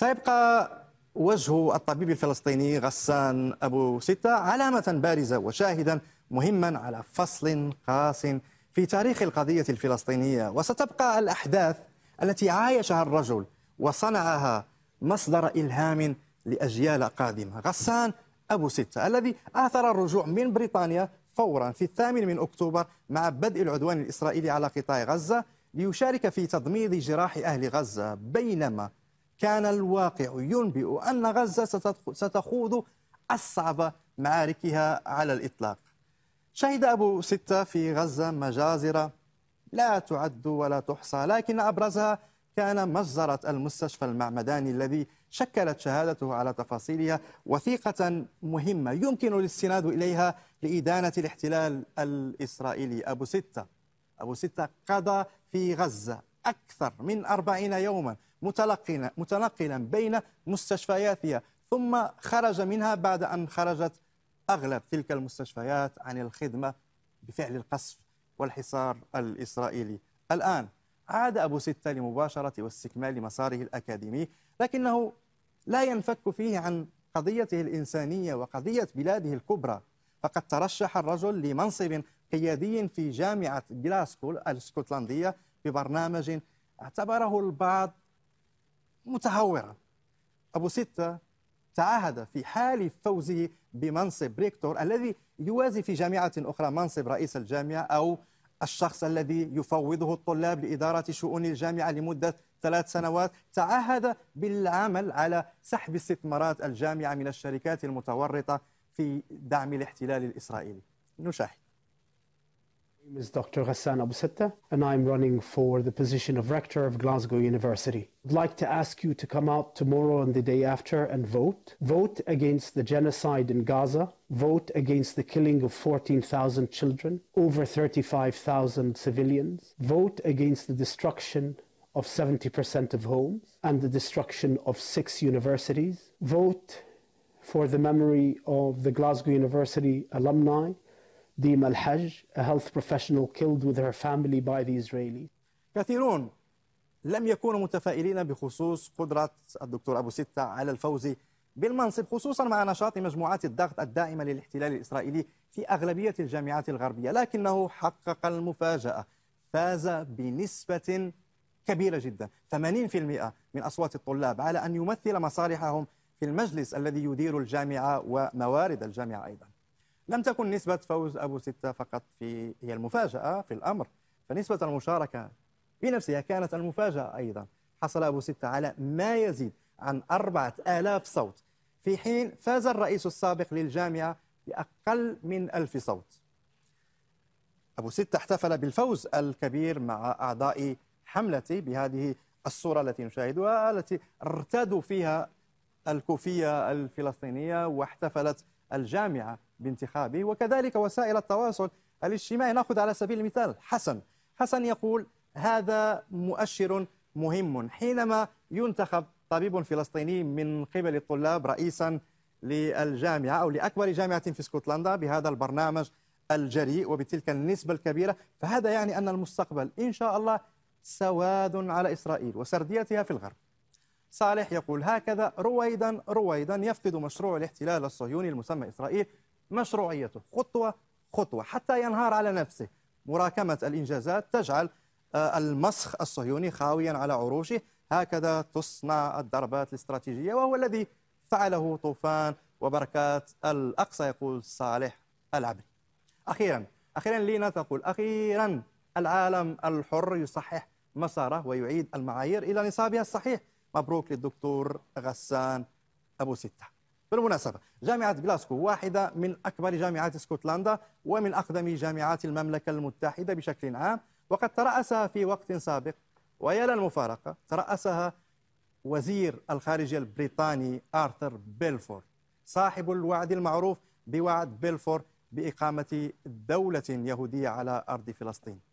سيبقى وجه الطبيب الفلسطيني غسان أبو ستة علامة بارزة وشاهدا مهما على فصل قاس في تاريخ القضية الفلسطينية وستبقى الأحداث التي عايشها الرجل وصنعها مصدر إلهام لأجيال قادمة غسان أبو ستة الذي آثر الرجوع من بريطانيا فورا في الثامن من أكتوبر مع بدء العدوان الإسرائيلي على قطاع غزة ليشارك في تضميد جراح أهل غزة بينما كان الواقع ينبئ أن غزة ستخوض أصعب معاركها على الإطلاق شهد أبو ستة في غزة مجازر لا تعد ولا تحصى لكن أبرزها كان مجزرة المستشفى المعمداني الذي شكلت شهادته على تفاصيلها وثيقة مهمة يمكن الاستناد إليها لإدانة الاحتلال الإسرائيلي أبو ستة أبو ستة قضى في غزة أكثر من أربعين يوما متنقلا متنقلا بين مستشفياتها ثم خرج منها بعد أن خرجت أغلب تلك المستشفيات عن الخدمة بفعل القصف والحصار الإسرائيلي الآن عاد أبو ستة لمباشرة واستكمال مساره الأكاديمي لكنه لا ينفك فيه عن قضيته الإنسانية وقضية بلاده الكبرى فقد ترشح الرجل لمنصب قيادي في جامعة جلاسكو الاسكتلندية ببرنامج اعتبره البعض متهورة أبو ستة تعهد في حال فوزه بمنصب ريكتور الذي يوازي في جامعة أخرى منصب رئيس الجامعة أو الشخص الذي يفوضه الطلاب لإدارة شؤون الجامعة لمدة ثلاث سنوات تعهد بالعمل على سحب استثمارات الجامعة من الشركات المتورطة في دعم الاحتلال الإسرائيلي نشاهد My name is Dr. Hassan Abu and I'm running for the position of Rector of Glasgow University. I'd like to ask you to come out tomorrow and the day after and vote. Vote against the genocide in Gaza. Vote against the killing of 14,000 children, over 35,000 civilians. Vote against the destruction of 70% of homes and the destruction of six universities. Vote for the memory of the Glasgow University alumni ديما الحج a health professional killed with her family by the Israeli. كثيرون لم يكونوا متفائلين بخصوص قدرة الدكتور أبو ستة على الفوز بالمنصب خصوصا مع نشاط مجموعات الضغط الدائمة للاحتلال الإسرائيلي في أغلبية الجامعات الغربية لكنه حقق المفاجأة فاز بنسبة كبيرة جدا 80% من أصوات الطلاب على أن يمثل مصالحهم في المجلس الذي يدير الجامعة وموارد الجامعة أيضا لم تكن نسبة فوز أبو ستة فقط في هي المفاجأة في الأمر فنسبة المشاركة بنفسها كانت المفاجأة أيضا حصل أبو ستة على ما يزيد عن أربعة آلاف صوت في حين فاز الرئيس السابق للجامعة بأقل من ألف صوت أبو ستة احتفل بالفوز الكبير مع أعضاء حملته بهذه الصورة التي نشاهدها التي ارتدوا فيها الكوفية الفلسطينية واحتفلت الجامعة بانتخابه وكذلك وسائل التواصل الاجتماعي ناخذ على سبيل المثال حسن حسن يقول هذا مؤشر مهم حينما ينتخب طبيب فلسطيني من قبل الطلاب رئيسا للجامعة أو لأكبر جامعة في اسكتلندا بهذا البرنامج الجريء وبتلك النسبة الكبيرة فهذا يعني أن المستقبل إن شاء الله سواد على إسرائيل وسرديتها في الغرب صالح يقول هكذا رويدا رويدا يفقد مشروع الاحتلال الصهيوني المسمى إسرائيل مشروعيته خطوة خطوة حتى ينهار على نفسه مراكمة الإنجازات تجعل آه، المسخ الصهيوني خاويا على عروشه هكذا تصنع الضربات الاستراتيجية وهو الذي فعله طوفان وبركات الأقصى يقول صالح العبري أخيرا أخيرا لينا تقول أخيرا العالم الحر يصحح مساره ويعيد المعايير إلى نصابها الصحيح مبروك للدكتور غسان أبو ستة بالمناسبة جامعة جلاسكو واحدة من أكبر جامعات اسكتلندا ومن أقدم جامعات المملكة المتحدة بشكل عام وقد ترأسها في وقت سابق ويا للمفارقة ترأسها وزير الخارجية البريطاني آرثر بيلفور صاحب الوعد المعروف بوعد بيلفور بإقامة دولة يهودية على أرض فلسطين